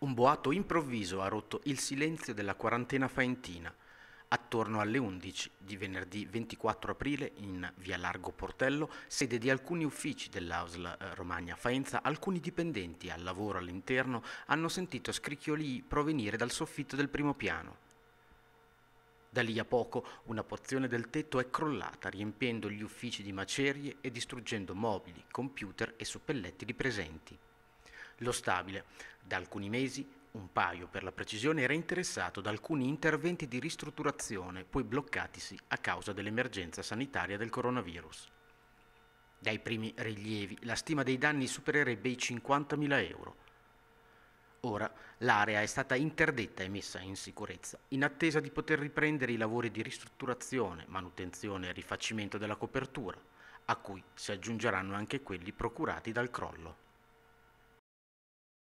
un boato improvviso ha rotto il silenzio della quarantena faentina. Attorno alle 11 di venerdì 24 aprile, in via Largo Portello, sede di alcuni uffici dell'Ausl eh, Romagna Faenza, alcuni dipendenti al lavoro all'interno hanno sentito scricchiolii provenire dal soffitto del primo piano. Da lì a poco una porzione del tetto è crollata, riempiendo gli uffici di macerie e distruggendo mobili, computer e suppellettili presenti. Lo stabile, da alcuni mesi, un paio per la precisione, era interessato da alcuni interventi di ristrutturazione, poi bloccatisi a causa dell'emergenza sanitaria del coronavirus. Dai primi rilievi la stima dei danni supererebbe i 50.000 euro. Ora l'area è stata interdetta e messa in sicurezza in attesa di poter riprendere i lavori di ristrutturazione, manutenzione e rifacimento della copertura, a cui si aggiungeranno anche quelli procurati dal crollo.